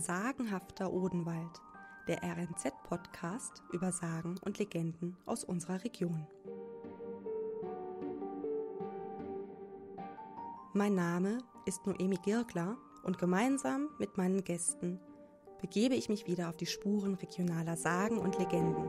sagenhafter Odenwald, der RNZ-Podcast über Sagen und Legenden aus unserer Region. Mein Name ist Noemi Girkler und gemeinsam mit meinen Gästen begebe ich mich wieder auf die Spuren regionaler Sagen und Legenden.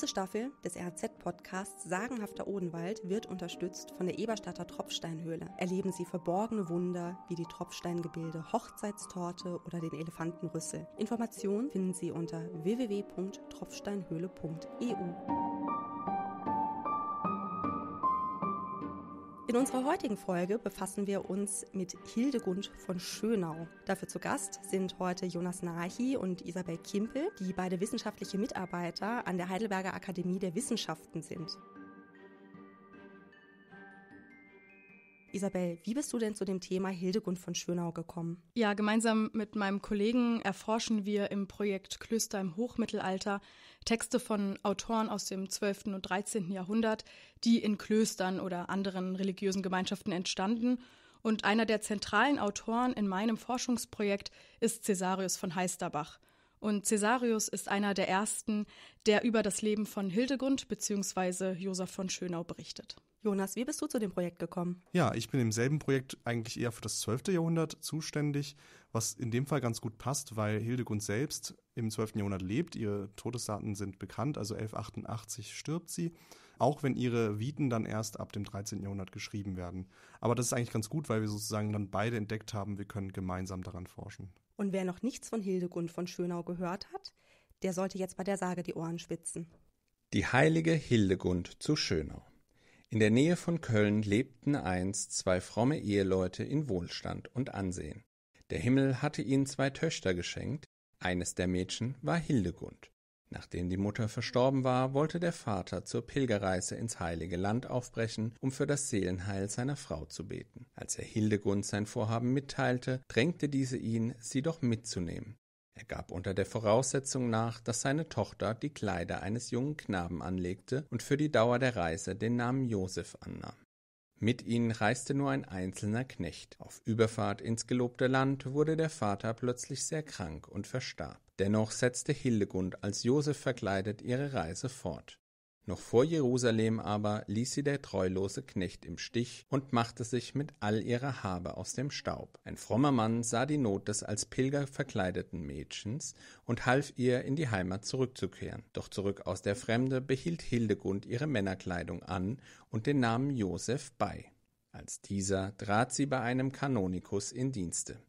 Diese Staffel des RZ-Podcasts Sagenhafter Odenwald wird unterstützt von der Eberstatter Tropfsteinhöhle. Erleben Sie verborgene Wunder wie die Tropfsteingebilde, Hochzeitstorte oder den Elefantenrüssel. Informationen finden Sie unter www.tropfsteinhöhle.eu. In unserer heutigen Folge befassen wir uns mit Hildegund von Schönau. Dafür zu Gast sind heute Jonas Nahi und Isabel Kimpel, die beide wissenschaftliche Mitarbeiter an der Heidelberger Akademie der Wissenschaften sind. Isabel, wie bist du denn zu dem Thema Hildegund von Schönau gekommen? Ja, gemeinsam mit meinem Kollegen erforschen wir im Projekt Klöster im Hochmittelalter Texte von Autoren aus dem 12. und 13. Jahrhundert, die in Klöstern oder anderen religiösen Gemeinschaften entstanden. Und einer der zentralen Autoren in meinem Forschungsprojekt ist Cäsarius von Heisterbach. Und Cäsarius ist einer der ersten, der über das Leben von Hildegund bzw. Josef von Schönau berichtet. Jonas, wie bist du zu dem Projekt gekommen? Ja, ich bin im selben Projekt eigentlich eher für das 12. Jahrhundert zuständig, was in dem Fall ganz gut passt, weil Hildegund selbst im 12. Jahrhundert lebt. Ihre Todesdaten sind bekannt, also 1188 stirbt sie, auch wenn ihre Viten dann erst ab dem 13. Jahrhundert geschrieben werden. Aber das ist eigentlich ganz gut, weil wir sozusagen dann beide entdeckt haben, wir können gemeinsam daran forschen. Und wer noch nichts von Hildegund von Schönau gehört hat, der sollte jetzt bei der Sage die Ohren spitzen. Die heilige Hildegund zu Schönau. In der Nähe von Köln lebten einst zwei fromme Eheleute in Wohlstand und Ansehen. Der Himmel hatte ihnen zwei Töchter geschenkt, eines der Mädchen war Hildegund. Nachdem die Mutter verstorben war, wollte der Vater zur Pilgerreise ins Heilige Land aufbrechen, um für das Seelenheil seiner Frau zu beten. Als er Hildegund sein Vorhaben mitteilte, drängte diese ihn, sie doch mitzunehmen. Er gab unter der Voraussetzung nach, dass seine Tochter die Kleider eines jungen Knaben anlegte und für die Dauer der Reise den Namen Josef annahm. Mit ihnen reiste nur ein einzelner Knecht. Auf Überfahrt ins gelobte Land wurde der Vater plötzlich sehr krank und verstarb. Dennoch setzte Hildegund als Josef verkleidet ihre Reise fort. Noch vor Jerusalem aber ließ sie der treulose Knecht im Stich und machte sich mit all ihrer Habe aus dem Staub. Ein frommer Mann sah die Not des als Pilger verkleideten Mädchens und half ihr, in die Heimat zurückzukehren. Doch zurück aus der Fremde behielt Hildegund ihre Männerkleidung an und den Namen Joseph bei. Als dieser trat sie bei einem Kanonikus in Dienste.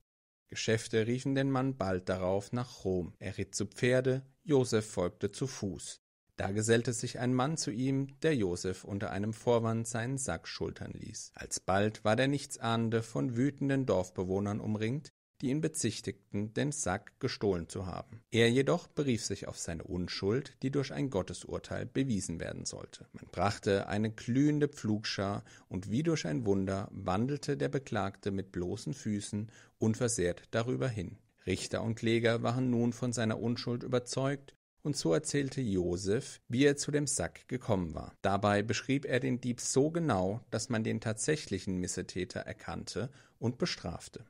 Geschäfte riefen den Mann bald darauf nach Rom. Er ritt zu Pferde, Joseph folgte zu Fuß. Da gesellte sich ein Mann zu ihm, der Joseph unter einem Vorwand seinen Sack schultern ließ. Alsbald war der Nichtsahnende von wütenden Dorfbewohnern umringt, die ihn bezichtigten, den Sack gestohlen zu haben. Er jedoch berief sich auf seine Unschuld, die durch ein Gottesurteil bewiesen werden sollte. Man brachte eine glühende Pflugschar, und wie durch ein Wunder wandelte der Beklagte mit bloßen Füßen unversehrt darüber hin. Richter und Kläger waren nun von seiner Unschuld überzeugt und so erzählte Josef, wie er zu dem Sack gekommen war. Dabei beschrieb er den Dieb so genau, dass man den tatsächlichen Missetäter erkannte und bestrafte.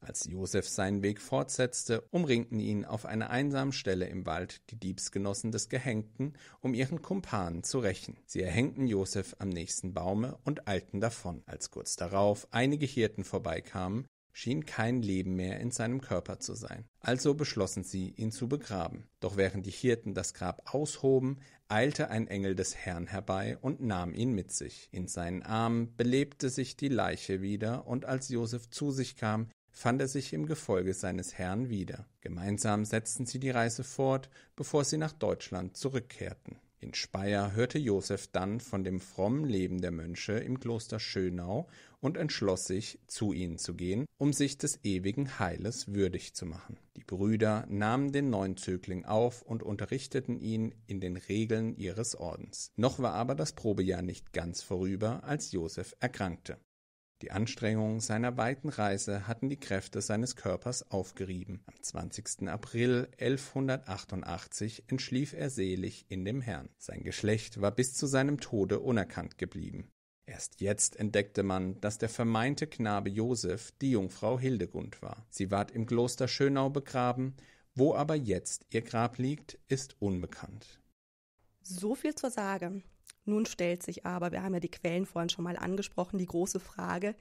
Als Josef seinen Weg fortsetzte, umringten ihn auf einer einsamen Stelle im Wald die Diebsgenossen des Gehängten, um ihren Kumpanen zu rächen. Sie erhängten Josef am nächsten Baume und eilten davon. Als kurz darauf einige Hirten vorbeikamen, schien kein Leben mehr in seinem Körper zu sein. Also beschlossen sie, ihn zu begraben. Doch während die Hirten das Grab aushoben, eilte ein Engel des Herrn herbei und nahm ihn mit sich. In seinen Armen belebte sich die Leiche wieder, und als Josef zu sich kam, fand er sich im Gefolge seines Herrn wieder. Gemeinsam setzten sie die Reise fort, bevor sie nach Deutschland zurückkehrten. In Speyer hörte Joseph dann von dem frommen Leben der Mönche im Kloster Schönau und entschloss sich, zu ihnen zu gehen, um sich des ewigen Heiles würdig zu machen. Die Brüder nahmen den neuen Zögling auf und unterrichteten ihn in den Regeln ihres Ordens. Noch war aber das Probejahr nicht ganz vorüber, als Joseph erkrankte. Die Anstrengungen seiner weiten Reise hatten die Kräfte seines Körpers aufgerieben. Am 20. April 1188 entschlief er selig in dem Herrn. Sein Geschlecht war bis zu seinem Tode unerkannt geblieben. Erst jetzt entdeckte man, dass der vermeinte Knabe Josef die Jungfrau Hildegund war. Sie ward im Kloster Schönau begraben, wo aber jetzt ihr Grab liegt, ist unbekannt. So viel zur Sage. Nun stellt sich aber, wir haben ja die Quellen vorhin schon mal angesprochen, die große Frage,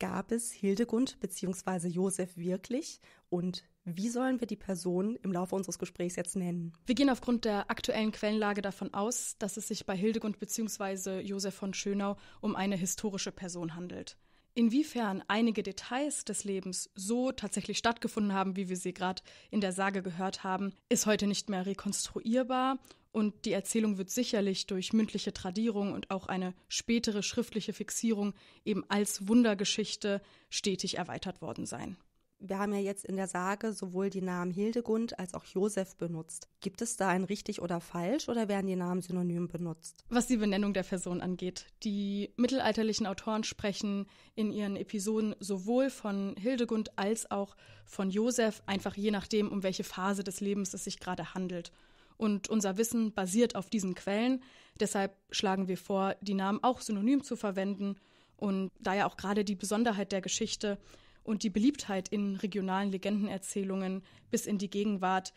gab es Hildegund bzw. Josef wirklich und wie sollen wir die Person im Laufe unseres Gesprächs jetzt nennen? Wir gehen aufgrund der aktuellen Quellenlage davon aus, dass es sich bei Hildegund bzw. Josef von Schönau um eine historische Person handelt. Inwiefern einige Details des Lebens so tatsächlich stattgefunden haben, wie wir sie gerade in der Sage gehört haben, ist heute nicht mehr rekonstruierbar und die Erzählung wird sicherlich durch mündliche Tradierung und auch eine spätere schriftliche Fixierung eben als Wundergeschichte stetig erweitert worden sein. Wir haben ja jetzt in der Sage sowohl die Namen Hildegund als auch Josef benutzt. Gibt es da ein richtig oder falsch oder werden die Namen synonym benutzt? Was die Benennung der Person angeht, die mittelalterlichen Autoren sprechen in ihren Episoden sowohl von Hildegund als auch von Josef, einfach je nachdem, um welche Phase des Lebens es sich gerade handelt. Und unser Wissen basiert auf diesen Quellen. Deshalb schlagen wir vor, die Namen auch synonym zu verwenden. Und da ja auch gerade die Besonderheit der Geschichte und die Beliebtheit in regionalen Legendenerzählungen bis in die Gegenwart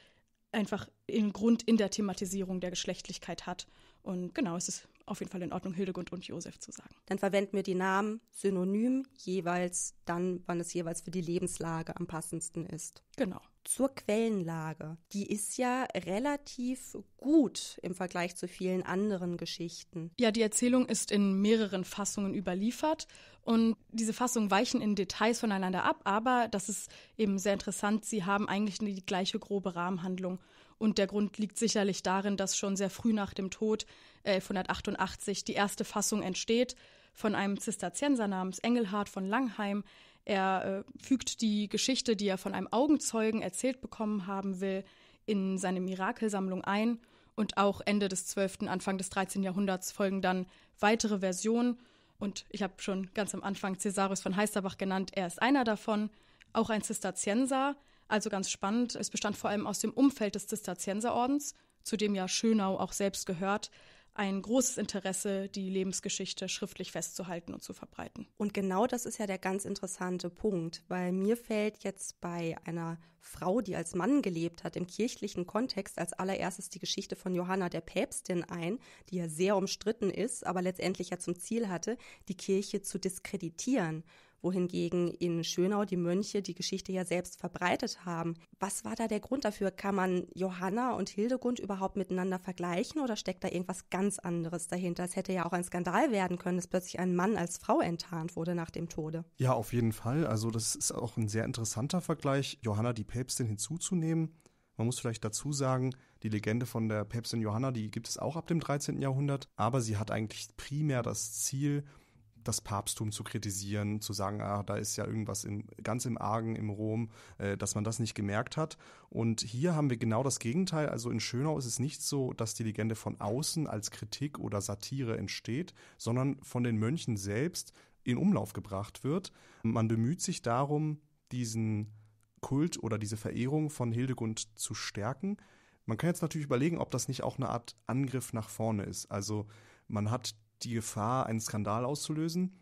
einfach ihren Grund in der Thematisierung der Geschlechtlichkeit hat. Und genau, es ist auf jeden Fall in Ordnung, Hildegund und Josef zu sagen. Dann verwenden wir die Namen synonym jeweils dann, wann es jeweils für die Lebenslage am passendsten ist. Genau zur Quellenlage. Die ist ja relativ gut im Vergleich zu vielen anderen Geschichten. Ja, die Erzählung ist in mehreren Fassungen überliefert und diese Fassungen weichen in Details voneinander ab, aber das ist eben sehr interessant. Sie haben eigentlich die gleiche grobe Rahmenhandlung. Und der Grund liegt sicherlich darin, dass schon sehr früh nach dem Tod 1188 äh, die erste Fassung entsteht von einem Zisterzienser namens Engelhard von Langheim, er äh, fügt die Geschichte, die er von einem Augenzeugen erzählt bekommen haben will, in seine Mirakelsammlung ein und auch Ende des 12., Anfang des 13. Jahrhunderts folgen dann weitere Versionen. Und ich habe schon ganz am Anfang Cäsarius von Heisterbach genannt. Er ist einer davon, auch ein Zisterzienser. Also ganz spannend. Es bestand vor allem aus dem Umfeld des Zisterzienserordens, zu dem ja Schönau auch selbst gehört ein großes Interesse, die Lebensgeschichte schriftlich festzuhalten und zu verbreiten. Und genau das ist ja der ganz interessante Punkt, weil mir fällt jetzt bei einer Frau, die als Mann gelebt hat, im kirchlichen Kontext als allererstes die Geschichte von Johanna der Päpstin ein, die ja sehr umstritten ist, aber letztendlich ja zum Ziel hatte, die Kirche zu diskreditieren wohingegen in Schönau die Mönche die Geschichte ja selbst verbreitet haben. Was war da der Grund dafür? Kann man Johanna und Hildegund überhaupt miteinander vergleichen oder steckt da irgendwas ganz anderes dahinter? Es hätte ja auch ein Skandal werden können, dass plötzlich ein Mann als Frau enttarnt wurde nach dem Tode. Ja, auf jeden Fall. Also das ist auch ein sehr interessanter Vergleich, Johanna die Päpstin hinzuzunehmen. Man muss vielleicht dazu sagen, die Legende von der Päpstin Johanna, die gibt es auch ab dem 13. Jahrhundert, aber sie hat eigentlich primär das Ziel, das Papsttum zu kritisieren, zu sagen, ah, da ist ja irgendwas im, ganz im Argen im Rom, äh, dass man das nicht gemerkt hat. Und hier haben wir genau das Gegenteil. Also in Schönau ist es nicht so, dass die Legende von außen als Kritik oder Satire entsteht, sondern von den Mönchen selbst in Umlauf gebracht wird. Man bemüht sich darum, diesen Kult oder diese Verehrung von Hildegund zu stärken. Man kann jetzt natürlich überlegen, ob das nicht auch eine Art Angriff nach vorne ist. Also man hat die Gefahr, einen Skandal auszulösen.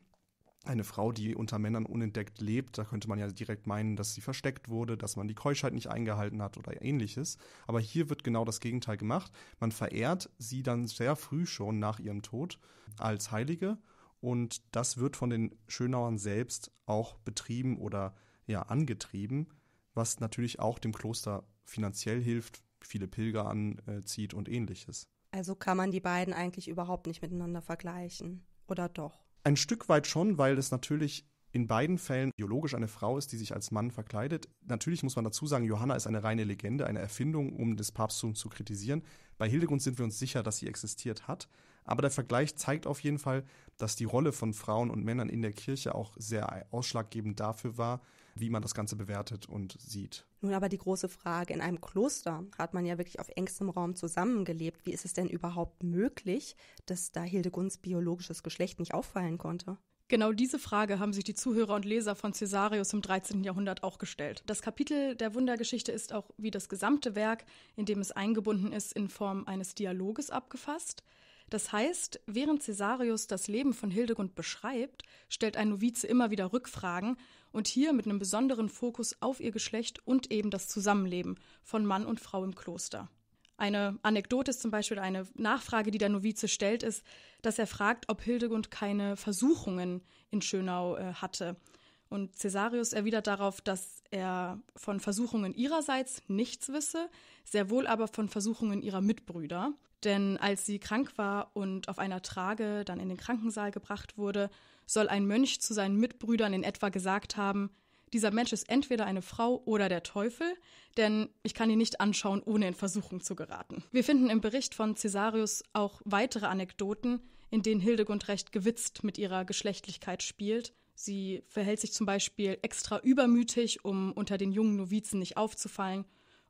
Eine Frau, die unter Männern unentdeckt lebt, da könnte man ja direkt meinen, dass sie versteckt wurde, dass man die Keuschheit nicht eingehalten hat oder ähnliches. Aber hier wird genau das Gegenteil gemacht. Man verehrt sie dann sehr früh schon nach ihrem Tod als Heilige und das wird von den Schönauern selbst auch betrieben oder ja angetrieben, was natürlich auch dem Kloster finanziell hilft, viele Pilger anzieht und ähnliches. Also kann man die beiden eigentlich überhaupt nicht miteinander vergleichen, oder doch? Ein Stück weit schon, weil es natürlich in beiden Fällen biologisch eine Frau ist, die sich als Mann verkleidet. Natürlich muss man dazu sagen, Johanna ist eine reine Legende, eine Erfindung, um das Papsttum zu kritisieren. Bei Hildegund sind wir uns sicher, dass sie existiert hat. Aber der Vergleich zeigt auf jeden Fall, dass die Rolle von Frauen und Männern in der Kirche auch sehr ausschlaggebend dafür war, wie man das Ganze bewertet und sieht. Nun aber die große Frage, in einem Kloster hat man ja wirklich auf engstem Raum zusammengelebt. Wie ist es denn überhaupt möglich, dass da Hildegunds biologisches Geschlecht nicht auffallen konnte? Genau diese Frage haben sich die Zuhörer und Leser von Caesarius im 13. Jahrhundert auch gestellt. Das Kapitel der Wundergeschichte ist auch wie das gesamte Werk, in dem es eingebunden ist, in Form eines Dialoges abgefasst. Das heißt, während Cäsarius das Leben von Hildegund beschreibt, stellt ein Novize immer wieder Rückfragen und hier mit einem besonderen Fokus auf ihr Geschlecht und eben das Zusammenleben von Mann und Frau im Kloster. Eine Anekdote ist zum Beispiel eine Nachfrage, die der Novize stellt, ist, dass er fragt, ob Hildegund keine Versuchungen in Schönau äh, hatte. Und Cäsarius erwidert darauf, dass er von Versuchungen ihrerseits nichts wisse, sehr wohl aber von Versuchungen ihrer Mitbrüder. Denn als sie krank war und auf einer Trage dann in den Krankensaal gebracht wurde, soll ein Mönch zu seinen Mitbrüdern in etwa gesagt haben, dieser Mensch ist entweder eine Frau oder der Teufel, denn ich kann ihn nicht anschauen, ohne in Versuchung zu geraten. Wir finden im Bericht von Caesarius auch weitere Anekdoten, in denen Hildegund recht gewitzt mit ihrer Geschlechtlichkeit spielt. Sie verhält sich zum Beispiel extra übermütig, um unter den jungen Novizen nicht aufzufallen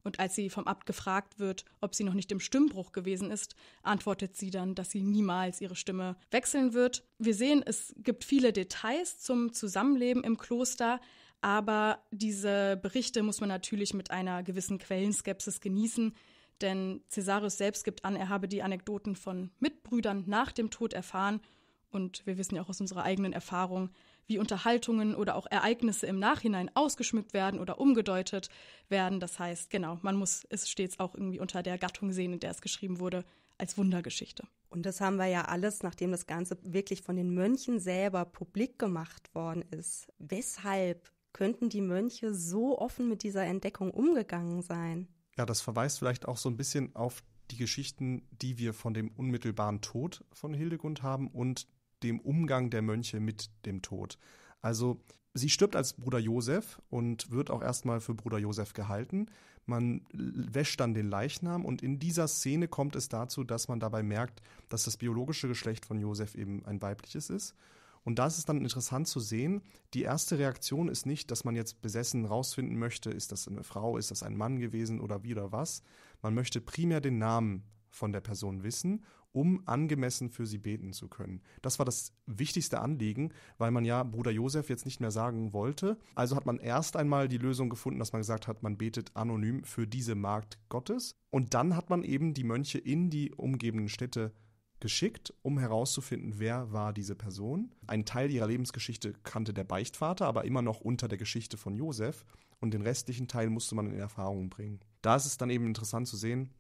und als sie vom Abt gefragt wird, ob sie noch nicht im Stimmbruch gewesen ist, antwortet sie dann, dass sie niemals ihre Stimme wechseln wird. Wir sehen, es gibt viele Details zum Zusammenleben im Kloster, aber diese Berichte muss man natürlich mit einer gewissen Quellenskepsis genießen, denn Cäsarius selbst gibt an, er habe die Anekdoten von Mitbrüdern nach dem Tod erfahren und wir wissen ja auch aus unserer eigenen Erfahrung, wie Unterhaltungen oder auch Ereignisse im Nachhinein ausgeschmückt werden oder umgedeutet werden. Das heißt, genau, man muss es stets auch irgendwie unter der Gattung sehen, in der es geschrieben wurde, als Wundergeschichte. Und das haben wir ja alles, nachdem das Ganze wirklich von den Mönchen selber publik gemacht worden ist. Weshalb könnten die Mönche so offen mit dieser Entdeckung umgegangen sein? Ja, das verweist vielleicht auch so ein bisschen auf die Geschichten, die wir von dem unmittelbaren Tod von Hildegund haben und dem Umgang der Mönche mit dem Tod. Also sie stirbt als Bruder Josef und wird auch erstmal für Bruder Josef gehalten. Man wäscht dann den Leichnam und in dieser Szene kommt es dazu, dass man dabei merkt, dass das biologische Geschlecht von Josef eben ein weibliches ist. Und das ist dann interessant zu sehen. Die erste Reaktion ist nicht, dass man jetzt besessen rausfinden möchte, ist das eine Frau, ist das ein Mann gewesen oder wie oder was. Man möchte primär den Namen von der Person wissen um angemessen für sie beten zu können. Das war das wichtigste Anliegen, weil man ja Bruder Josef jetzt nicht mehr sagen wollte. Also hat man erst einmal die Lösung gefunden, dass man gesagt hat, man betet anonym für diese Magd Gottes. Und dann hat man eben die Mönche in die umgebenden Städte geschickt, um herauszufinden, wer war diese Person. Ein Teil ihrer Lebensgeschichte kannte der Beichtvater, aber immer noch unter der Geschichte von Josef und den restlichen Teil musste man in Erfahrung bringen. Da ist es dann eben interessant zu sehen,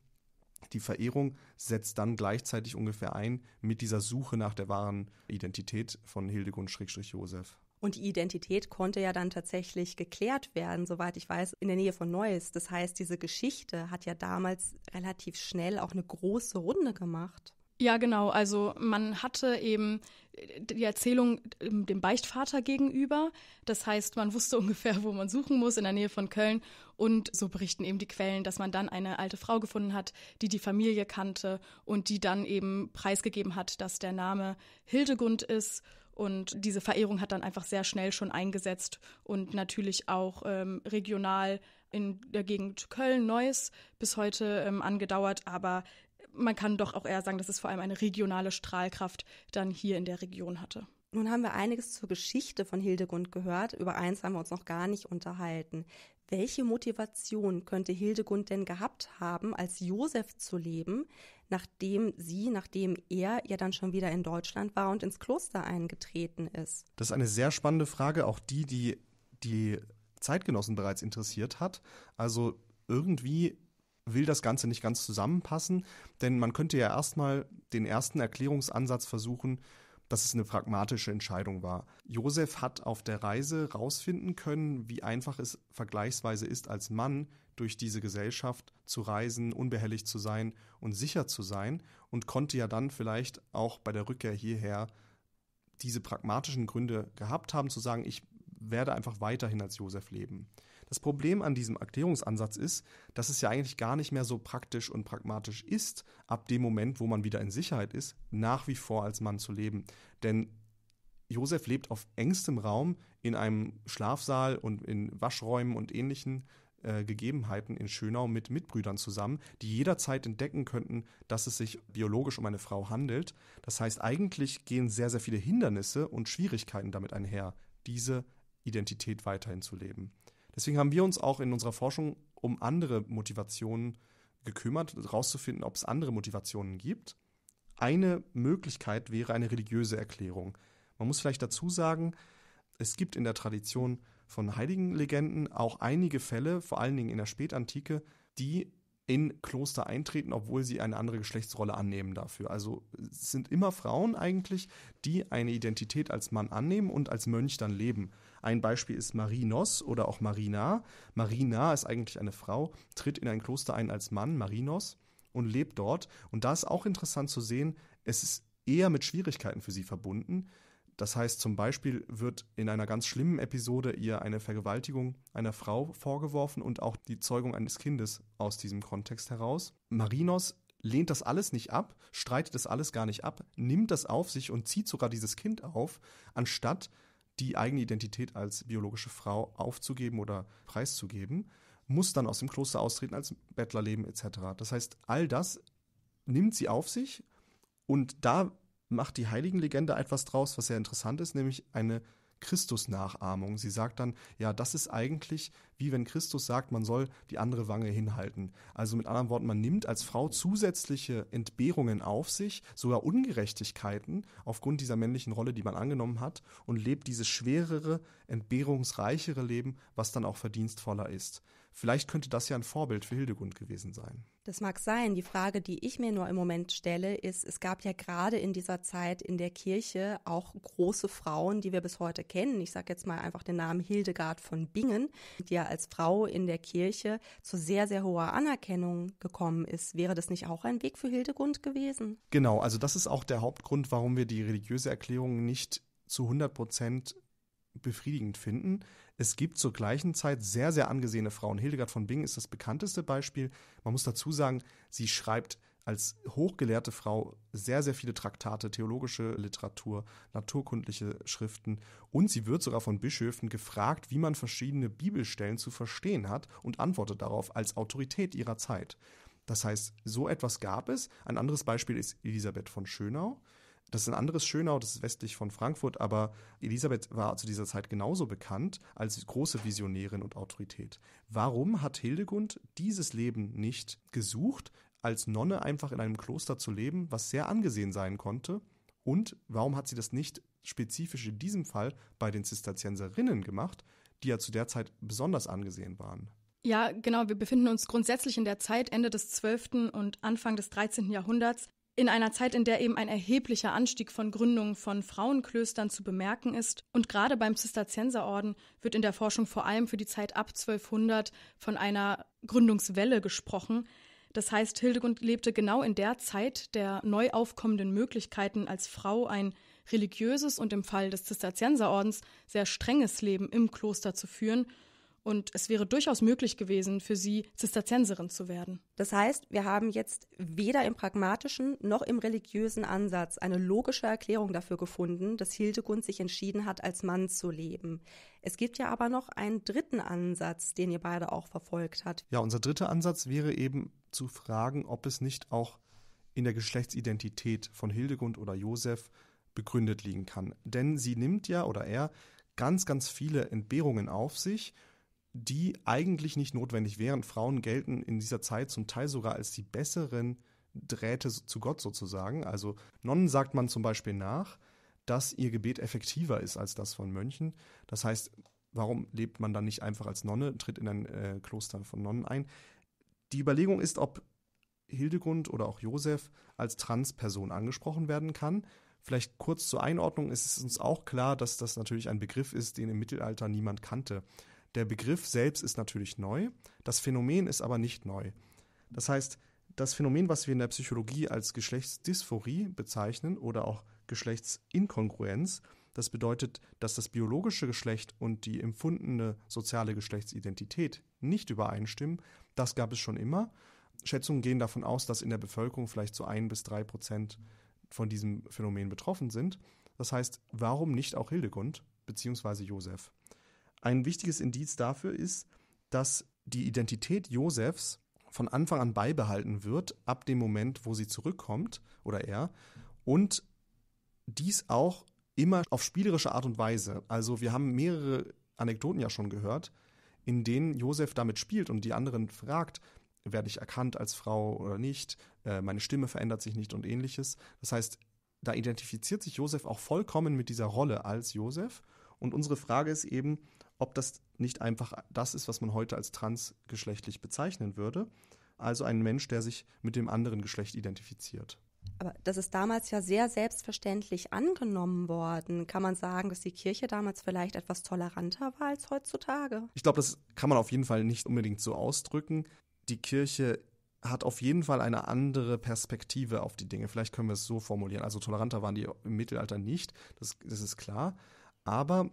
die Verehrung setzt dann gleichzeitig ungefähr ein mit dieser Suche nach der wahren Identität von Hildegund-Josef. Und die Identität konnte ja dann tatsächlich geklärt werden, soweit ich weiß, in der Nähe von Neuss. Das heißt, diese Geschichte hat ja damals relativ schnell auch eine große Runde gemacht. Ja, genau. Also man hatte eben äh, die Erzählung äh, dem Beichtvater gegenüber. Das heißt, man wusste ungefähr, wo man suchen muss, in der Nähe von Köln. Und so berichten eben die Quellen, dass man dann eine alte Frau gefunden hat, die die Familie kannte und die dann eben preisgegeben hat, dass der Name Hildegund ist. Und diese Verehrung hat dann einfach sehr schnell schon eingesetzt und natürlich auch ähm, regional in der Gegend Köln, Neuss bis heute ähm, angedauert. Aber man kann doch auch eher sagen, dass es vor allem eine regionale Strahlkraft dann hier in der Region hatte. Nun haben wir einiges zur Geschichte von Hildegund gehört. Über eins haben wir uns noch gar nicht unterhalten. Welche Motivation könnte Hildegund denn gehabt haben, als Josef zu leben, nachdem sie, nachdem er ja dann schon wieder in Deutschland war und ins Kloster eingetreten ist? Das ist eine sehr spannende Frage, auch die, die die Zeitgenossen bereits interessiert hat. Also irgendwie will das Ganze nicht ganz zusammenpassen, denn man könnte ja erstmal den ersten Erklärungsansatz versuchen, dass es eine pragmatische Entscheidung war. Josef hat auf der Reise herausfinden können, wie einfach es vergleichsweise ist, als Mann durch diese Gesellschaft zu reisen, unbehelligt zu sein und sicher zu sein und konnte ja dann vielleicht auch bei der Rückkehr hierher diese pragmatischen Gründe gehabt haben, zu sagen, ich werde einfach weiterhin als Josef leben. Das Problem an diesem Erklärungsansatz ist, dass es ja eigentlich gar nicht mehr so praktisch und pragmatisch ist, ab dem Moment, wo man wieder in Sicherheit ist, nach wie vor als Mann zu leben. Denn Josef lebt auf engstem Raum in einem Schlafsaal und in Waschräumen und ähnlichen äh, Gegebenheiten in Schönau mit Mitbrüdern zusammen, die jederzeit entdecken könnten, dass es sich biologisch um eine Frau handelt. Das heißt, eigentlich gehen sehr, sehr viele Hindernisse und Schwierigkeiten damit einher, diese Identität weiterhin zu leben. Deswegen haben wir uns auch in unserer Forschung um andere Motivationen gekümmert, herauszufinden, ob es andere Motivationen gibt. Eine Möglichkeit wäre eine religiöse Erklärung. Man muss vielleicht dazu sagen, es gibt in der Tradition von Heiligenlegenden auch einige Fälle, vor allen Dingen in der Spätantike, die in Kloster eintreten, obwohl sie eine andere Geschlechtsrolle annehmen dafür. Also es sind immer Frauen eigentlich, die eine Identität als Mann annehmen und als Mönch dann leben. Ein Beispiel ist Marinos oder auch Marina. Marina ist eigentlich eine Frau, tritt in ein Kloster ein als Mann, Marinos, und lebt dort. Und da ist auch interessant zu sehen, es ist eher mit Schwierigkeiten für sie verbunden, das heißt, zum Beispiel wird in einer ganz schlimmen Episode ihr eine Vergewaltigung einer Frau vorgeworfen und auch die Zeugung eines Kindes aus diesem Kontext heraus. Marinos lehnt das alles nicht ab, streitet das alles gar nicht ab, nimmt das auf sich und zieht sogar dieses Kind auf, anstatt die eigene Identität als biologische Frau aufzugeben oder preiszugeben, muss dann aus dem Kloster austreten als Bettler leben etc. Das heißt, all das nimmt sie auf sich und da macht die Heiligenlegende etwas draus, was sehr interessant ist, nämlich eine Christus-Nachahmung. Sie sagt dann, ja, das ist eigentlich wie wenn Christus sagt, man soll die andere Wange hinhalten. Also mit anderen Worten, man nimmt als Frau zusätzliche Entbehrungen auf sich, sogar Ungerechtigkeiten aufgrund dieser männlichen Rolle, die man angenommen hat und lebt dieses schwerere, entbehrungsreichere Leben, was dann auch verdienstvoller ist. Vielleicht könnte das ja ein Vorbild für Hildegund gewesen sein. Das mag sein. Die Frage, die ich mir nur im Moment stelle, ist, es gab ja gerade in dieser Zeit in der Kirche auch große Frauen, die wir bis heute kennen. Ich sage jetzt mal einfach den Namen Hildegard von Bingen, die ja als Frau in der Kirche zu sehr, sehr hoher Anerkennung gekommen ist. Wäre das nicht auch ein Weg für Hildegund gewesen? Genau, also das ist auch der Hauptgrund, warum wir die religiöse Erklärung nicht zu 100 Prozent befriedigend finden. Es gibt zur gleichen Zeit sehr, sehr angesehene Frauen. Hildegard von Bingen ist das bekannteste Beispiel. Man muss dazu sagen, sie schreibt als hochgelehrte Frau sehr, sehr viele Traktate, theologische Literatur, naturkundliche Schriften und sie wird sogar von Bischöfen gefragt, wie man verschiedene Bibelstellen zu verstehen hat und antwortet darauf als Autorität ihrer Zeit. Das heißt, so etwas gab es. Ein anderes Beispiel ist Elisabeth von Schönau, das ist ein anderes Schönau, das ist westlich von Frankfurt, aber Elisabeth war zu dieser Zeit genauso bekannt als große Visionärin und Autorität. Warum hat Hildegund dieses Leben nicht gesucht, als Nonne einfach in einem Kloster zu leben, was sehr angesehen sein konnte? Und warum hat sie das nicht spezifisch in diesem Fall bei den Zisterzienserinnen gemacht, die ja zu der Zeit besonders angesehen waren? Ja, genau. Wir befinden uns grundsätzlich in der Zeit Ende des 12. und Anfang des 13. Jahrhunderts, in einer Zeit, in der eben ein erheblicher Anstieg von Gründungen von Frauenklöstern zu bemerken ist. Und gerade beim Zisterzienserorden wird in der Forschung vor allem für die Zeit ab 1200 von einer Gründungswelle gesprochen. Das heißt, Hildegund lebte genau in der Zeit der neu aufkommenden Möglichkeiten als Frau ein religiöses und im Fall des Zisterzienserordens sehr strenges Leben im Kloster zu führen und es wäre durchaus möglich gewesen, für sie Zisterzienserin zu werden. Das heißt, wir haben jetzt weder im pragmatischen noch im religiösen Ansatz eine logische Erklärung dafür gefunden, dass Hildegund sich entschieden hat, als Mann zu leben. Es gibt ja aber noch einen dritten Ansatz, den ihr beide auch verfolgt habt. Ja, unser dritter Ansatz wäre eben zu fragen, ob es nicht auch in der Geschlechtsidentität von Hildegund oder Josef begründet liegen kann. Denn sie nimmt ja oder er ganz, ganz viele Entbehrungen auf sich die eigentlich nicht notwendig wären. Frauen gelten in dieser Zeit zum Teil sogar als die besseren Drähte zu Gott sozusagen. Also Nonnen sagt man zum Beispiel nach, dass ihr Gebet effektiver ist als das von Mönchen. Das heißt, warum lebt man dann nicht einfach als Nonne, tritt in ein äh, Kloster von Nonnen ein? Die Überlegung ist, ob Hildegund oder auch Josef als Transperson angesprochen werden kann. Vielleicht kurz zur Einordnung es ist uns auch klar, dass das natürlich ein Begriff ist, den im Mittelalter niemand kannte. Der Begriff selbst ist natürlich neu, das Phänomen ist aber nicht neu. Das heißt, das Phänomen, was wir in der Psychologie als Geschlechtsdysphorie bezeichnen oder auch Geschlechtsinkongruenz, das bedeutet, dass das biologische Geschlecht und die empfundene soziale Geschlechtsidentität nicht übereinstimmen. Das gab es schon immer. Schätzungen gehen davon aus, dass in der Bevölkerung vielleicht so ein bis drei Prozent von diesem Phänomen betroffen sind. Das heißt, warum nicht auch Hildegund bzw. Josef? Ein wichtiges Indiz dafür ist, dass die Identität Josefs von Anfang an beibehalten wird, ab dem Moment, wo sie zurückkommt oder er. Und dies auch immer auf spielerische Art und Weise. Also wir haben mehrere Anekdoten ja schon gehört, in denen Josef damit spielt und die anderen fragt, werde ich erkannt als Frau oder nicht, äh, meine Stimme verändert sich nicht und ähnliches. Das heißt, da identifiziert sich Josef auch vollkommen mit dieser Rolle als Josef. Und unsere Frage ist eben, ob das nicht einfach das ist, was man heute als transgeschlechtlich bezeichnen würde. Also ein Mensch, der sich mit dem anderen Geschlecht identifiziert. Aber das ist damals ja sehr selbstverständlich angenommen worden. Kann man sagen, dass die Kirche damals vielleicht etwas toleranter war als heutzutage? Ich glaube, das kann man auf jeden Fall nicht unbedingt so ausdrücken. Die Kirche hat auf jeden Fall eine andere Perspektive auf die Dinge. Vielleicht können wir es so formulieren. Also toleranter waren die im Mittelalter nicht, das, das ist klar. Aber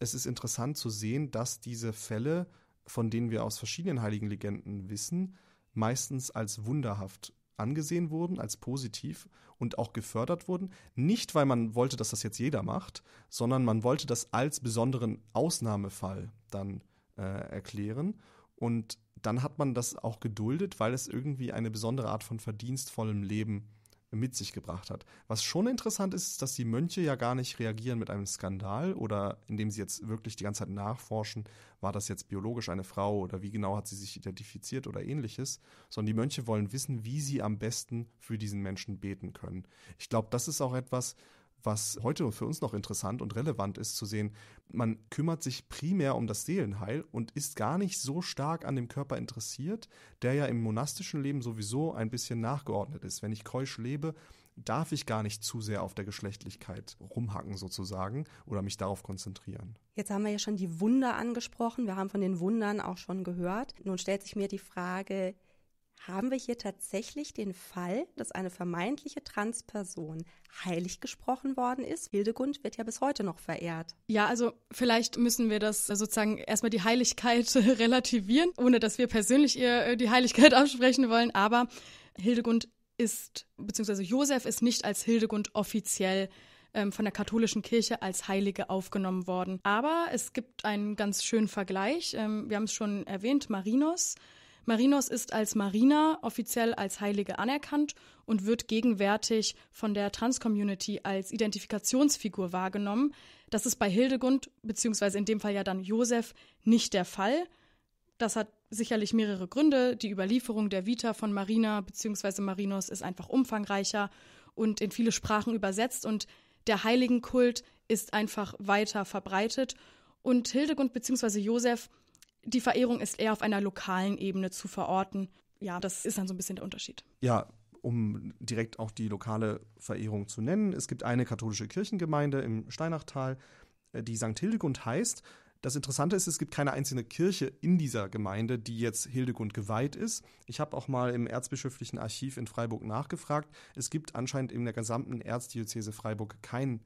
es ist interessant zu sehen, dass diese Fälle, von denen wir aus verschiedenen heiligen Legenden wissen, meistens als wunderhaft angesehen wurden, als positiv und auch gefördert wurden. Nicht, weil man wollte, dass das jetzt jeder macht, sondern man wollte das als besonderen Ausnahmefall dann äh, erklären. Und dann hat man das auch geduldet, weil es irgendwie eine besondere Art von verdienstvollem Leben mit sich gebracht hat. Was schon interessant ist, ist, dass die Mönche ja gar nicht reagieren mit einem Skandal oder indem sie jetzt wirklich die ganze Zeit nachforschen, war das jetzt biologisch eine Frau oder wie genau hat sie sich identifiziert oder ähnliches, sondern die Mönche wollen wissen, wie sie am besten für diesen Menschen beten können. Ich glaube, das ist auch etwas, was heute für uns noch interessant und relevant ist zu sehen, man kümmert sich primär um das Seelenheil und ist gar nicht so stark an dem Körper interessiert, der ja im monastischen Leben sowieso ein bisschen nachgeordnet ist. Wenn ich keusch lebe, darf ich gar nicht zu sehr auf der Geschlechtlichkeit rumhacken sozusagen oder mich darauf konzentrieren. Jetzt haben wir ja schon die Wunder angesprochen, wir haben von den Wundern auch schon gehört. Nun stellt sich mir die Frage, haben wir hier tatsächlich den Fall, dass eine vermeintliche Transperson heilig gesprochen worden ist. Hildegund wird ja bis heute noch verehrt. Ja, also vielleicht müssen wir das äh, sozusagen erstmal die Heiligkeit äh, relativieren, ohne dass wir persönlich ihr äh, die Heiligkeit absprechen wollen. Aber Hildegund ist, beziehungsweise Josef ist nicht als Hildegund offiziell ähm, von der katholischen Kirche als Heilige aufgenommen worden. Aber es gibt einen ganz schönen Vergleich. Ähm, wir haben es schon erwähnt, Marinos Marinos ist als Marina offiziell als Heilige anerkannt und wird gegenwärtig von der Trans-Community als Identifikationsfigur wahrgenommen. Das ist bei Hildegund, beziehungsweise in dem Fall ja dann Josef, nicht der Fall. Das hat sicherlich mehrere Gründe. Die Überlieferung der Vita von Marina bzw. Marinos ist einfach umfangreicher und in viele Sprachen übersetzt und der Heiligenkult ist einfach weiter verbreitet. Und Hildegund bzw. Josef die Verehrung ist eher auf einer lokalen Ebene zu verorten. Ja, das ist dann so ein bisschen der Unterschied. Ja, um direkt auch die lokale Verehrung zu nennen. Es gibt eine katholische Kirchengemeinde im Steinachtal, äh, die St. Hildegund heißt. Das Interessante ist, es gibt keine einzelne Kirche in dieser Gemeinde, die jetzt Hildegund geweiht ist. Ich habe auch mal im erzbischöflichen Archiv in Freiburg nachgefragt. Es gibt anscheinend in der gesamten Erzdiözese Freiburg kein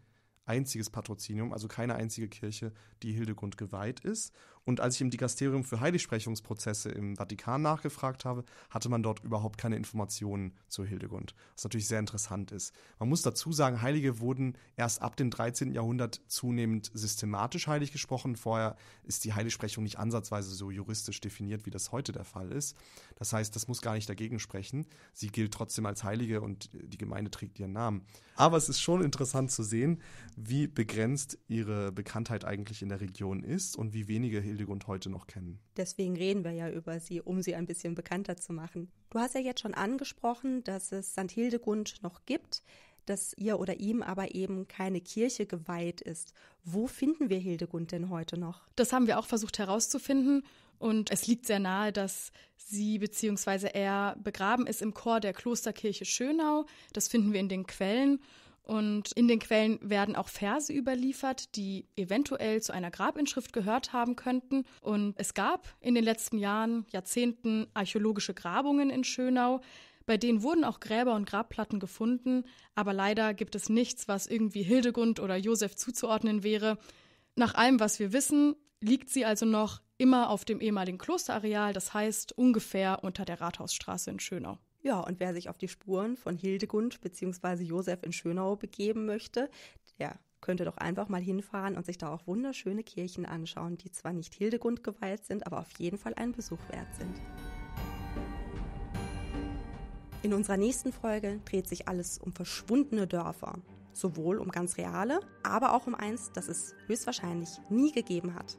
einziges Patrozinium, also keine einzige Kirche, die Hildegund geweiht ist. Und als ich im Dikasterium für Heiligsprechungsprozesse im Vatikan nachgefragt habe, hatte man dort überhaupt keine Informationen zu Hildegund, was natürlich sehr interessant ist. Man muss dazu sagen, Heilige wurden erst ab dem 13. Jahrhundert zunehmend systematisch heilig gesprochen. Vorher ist die Heiligsprechung nicht ansatzweise so juristisch definiert, wie das heute der Fall ist. Das heißt, das muss gar nicht dagegen sprechen. Sie gilt trotzdem als Heilige und die Gemeinde trägt ihren Namen. Aber es ist schon interessant zu sehen, wie begrenzt ihre Bekanntheit eigentlich in der Region ist und wie wenige Hildegund heute noch kennen. Deswegen reden wir ja über sie, um sie ein bisschen bekannter zu machen. Du hast ja jetzt schon angesprochen, dass es St. Hildegund noch gibt dass ihr oder ihm aber eben keine Kirche geweiht ist. Wo finden wir Hildegund denn heute noch? Das haben wir auch versucht herauszufinden und es liegt sehr nahe, dass sie bzw. er begraben ist im Chor der Klosterkirche Schönau. Das finden wir in den Quellen und in den Quellen werden auch Verse überliefert, die eventuell zu einer Grabinschrift gehört haben könnten. Und es gab in den letzten Jahren, Jahrzehnten archäologische Grabungen in Schönau. Bei denen wurden auch Gräber und Grabplatten gefunden, aber leider gibt es nichts, was irgendwie Hildegund oder Josef zuzuordnen wäre. Nach allem, was wir wissen, liegt sie also noch immer auf dem ehemaligen Klosterareal, das heißt ungefähr unter der Rathausstraße in Schönau. Ja, und wer sich auf die Spuren von Hildegund bzw. Josef in Schönau begeben möchte, der könnte doch einfach mal hinfahren und sich da auch wunderschöne Kirchen anschauen, die zwar nicht Hildegund geweiht sind, aber auf jeden Fall einen Besuch wert sind. In unserer nächsten Folge dreht sich alles um verschwundene Dörfer. Sowohl um ganz reale, aber auch um eins, das es höchstwahrscheinlich nie gegeben hat.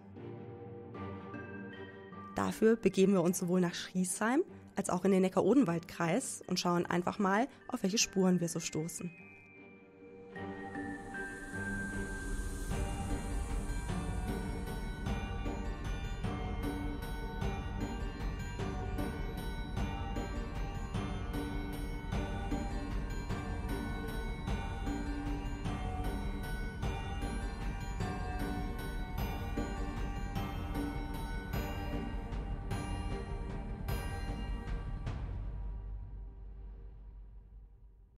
Dafür begeben wir uns sowohl nach Schriesheim als auch in den Neckar-Odenwald-Kreis und schauen einfach mal, auf welche Spuren wir so stoßen.